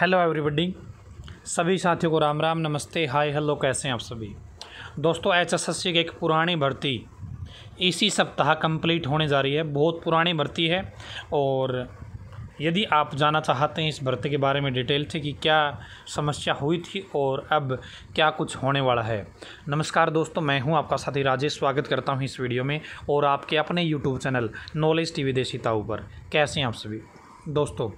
hello everybody सभी साथियों को राम राम नमस्ते हाय हेलो कैसे हैं आप सभी दोस्तों एच एस एस सी की एक पुरानी भर्ती इसी सप्ताह कंप्लीट होने जा रही है बहुत पुरानी भर्ती है और यदि आप जानना चाहते हैं इस भर्ती के बारे में डिटेल से कि क्या समस्या हुई थी और अब क्या कुछ होने वाला है नमस्कार दोस्तों मैं हूं आपका साथी राजेश स्वागत करता हूं इस वीडियो में और आपके अपने YouTube channel knowledge T V Tau पर कैसे हैं आप सभी दोस्तों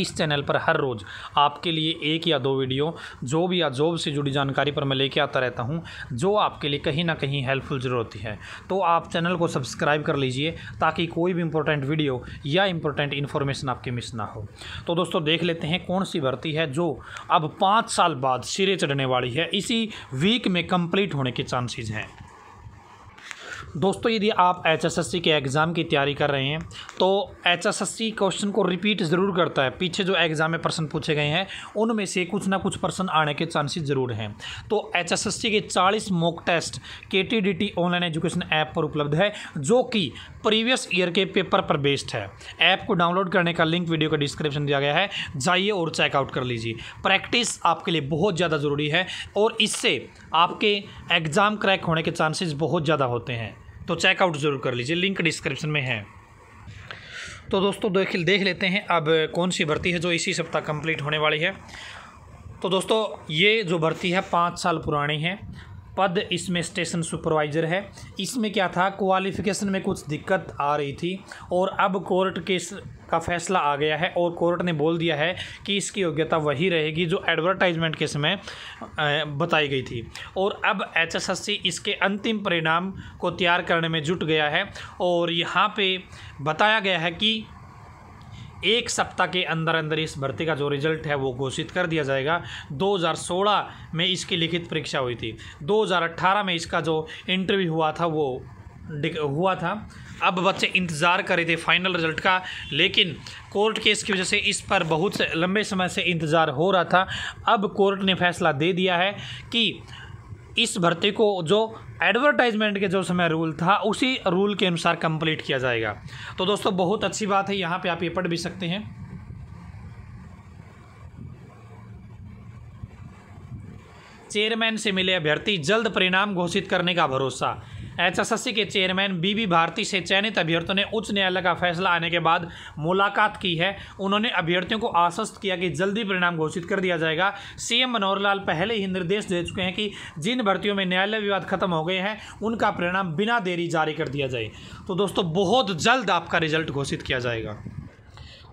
इस चैनल पर हर रोज़ आपके लिए एक या दो वीडियो जॉब या जॉब से जुड़ी जानकारी पर मैं लेके आता रहता हूँ जो आपके लिए कहीं ना कहीं हेल्पफुल ज़रूर होती है तो आप चैनल को सब्सक्राइब कर लीजिए ताकि कोई भी इंपॉर्टेंट वीडियो या इंपॉर्टेंट इन्फॉर्मेशन आपकी मिस ना हो तो दोस्तों देख लेते हैं कौन सी भर्ती है जो अब पाँच साल बाद सिरे चढ़ने वाली है इसी वीक में कंप्लीट होने के चांसेज हैं दोस्तों यदि आप एच के एग्ज़ाम की तैयारी कर रहे हैं तो एच क्वेश्चन को रिपीट ज़रूर करता है पीछे जो एग्ज़ाम में प्रश्न पूछे गए हैं उनमें से कुछ ना कुछ प्रश्न आने के चांसेस ज़रूर हैं तो एच के 40 मॉक टेस्ट के ऑनलाइन एजुकेशन ऐप पर उपलब्ध है जो कि प्रीवियस ईयर के पेपर पर बेस्ड है ऐप को डाउनलोड करने का लिंक वीडियो का डिस्क्रिप्शन दिया गया है जाइए और चेकआउट कर लीजिए प्रैक्टिस आपके लिए बहुत ज़्यादा ज़रूरी है और इससे आपके एग्ज़ाम क्रैक होने के चांसेस बहुत ज़्यादा होते हैं तो चेकआउट ज़रूर कर लीजिए लिंक डिस्क्रिप्शन में है तो दोस्तों देख देख लेते हैं अब कौन सी भर्ती है जो इसी सप्ताह कंप्लीट होने वाली है तो दोस्तों ये जो भर्ती है पाँच साल पुरानी है पद इसमें स्टेशन सुपरवाइज़र है इसमें क्या था क्वालिफ़िकेशन में कुछ दिक्कत आ रही थी और अब कोर्ट के का फैसला आ गया है और कोर्ट ने बोल दिया है कि इसकी योग्यता वही रहेगी जो एडवर्टाइजमेंट के समय बताई गई थी और अब एच इसके अंतिम परिणाम को तैयार करने में जुट गया है और यहाँ पे बताया गया है कि एक सप्ताह के अंदर अंदर इस भर्ती का जो रिजल्ट है वो घोषित कर दिया जाएगा 2016 में इसकी लिखित परीक्षा हुई थी 2018 में इसका जो इंटरव्यू हुआ था वो हुआ था अब बच्चे इंतज़ार कर रहे थे फाइनल रिज़ल्ट का लेकिन कोर्ट केस की वजह से इस पर बहुत से लंबे समय से इंतज़ार हो रहा था अब कोर्ट ने फैसला दे दिया है कि इस भर्ती को जो एडवर्टाइजमेंट के जो समय रूल था उसी रूल के अनुसार कंप्लीट किया जाएगा तो दोस्तों बहुत अच्छी बात है यहाँ पे आप ये पढ़ भी सकते हैं चेयरमैन से मिले अभ्यर्थी जल्द परिणाम घोषित करने का भरोसा एचएसएससी के चेयरमैन बीबी भारती से चयनित अभ्यर्थियों ने उच्च न्यायालय का फैसला आने के बाद मुलाकात की है उन्होंने अभ्यर्थियों को आश्वस्त किया कि जल्दी परिणाम घोषित कर दिया जाएगा सीएम मनोहर लाल पहले ही निर्देश दे चुके हैं कि जिन भर्तियों में न्यायालय विवाद खत्म हो गए हैं उनका परिणाम बिना देरी जारी कर दिया जाए तो दोस्तों बहुत जल्द आपका रिजल्ट घोषित किया जाएगा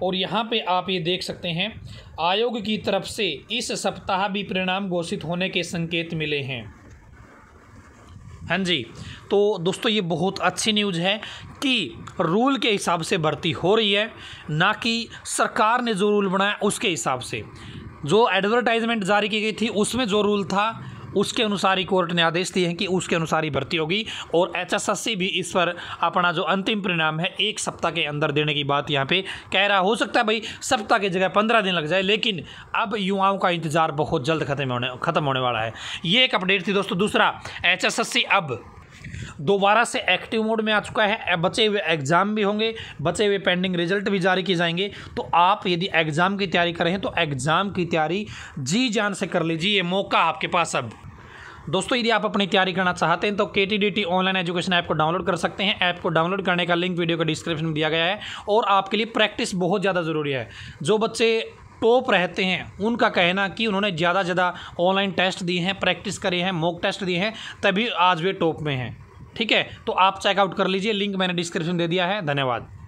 और यहाँ पे आप ये देख सकते हैं आयोग की तरफ से इस सप्ताह भी परिणाम घोषित होने के संकेत मिले हैं हाँ जी तो दोस्तों ये बहुत अच्छी न्यूज़ है कि रूल के हिसाब से भर्ती हो रही है ना कि सरकार ने जो रूल बनाया उसके हिसाब से जो एडवर्टाइजमेंट जारी की गई थी उसमें जो रूल था उसके अनुसार ही कोर्ट ने आदेश दिए हैं कि उसके अनुसार ही भर्ती होगी और एच भी इस पर अपना जो अंतिम परिणाम है एक सप्ताह के अंदर देने की बात यहाँ पे कह रहा हो सकता है भाई सप्ताह की जगह पंद्रह दिन लग जाए लेकिन अब युवाओं का इंतजार बहुत जल्द खत्म होने खत्म होने वाला है ये एक अपडेट थी दोस्तों दूसरा एच अब दोबारा से एक्टिव मोड में आ चुका है बचे हुए एग्जाम भी होंगे बचे हुए पेंडिंग रिजल्ट भी जारी किए जाएंगे तो आप यदि एग्जाम की तैयारी करें तो एग्जाम की तैयारी जी जान से कर लीजिए ये मौका आपके पास अब दोस्तों यदि आप अपनी तैयारी करना चाहते हैं तो K T online education app को डाउनलोड कर सकते हैं ऐप को डाउनलोड करने का लिंक वीडियो के डिस्क्रिप्शन में दिया गया है और आपके लिए प्रैक्टिस बहुत ज़्यादा ज़रूरी है जो बच्चे टॉप रहते हैं उनका कहना कि उन्होंने ज़्यादा ज़्यादा ऑनलाइन टेस्ट दिए हैं प्रैक्टिस करे हैं मॉक टेस्ट दिए हैं तभी आज वे टॉप में हैं ठीक है तो आप चेकआउट कर लीजिए लिंक मैंने डिस्क्रिप्शन दे दिया है धन्यवाद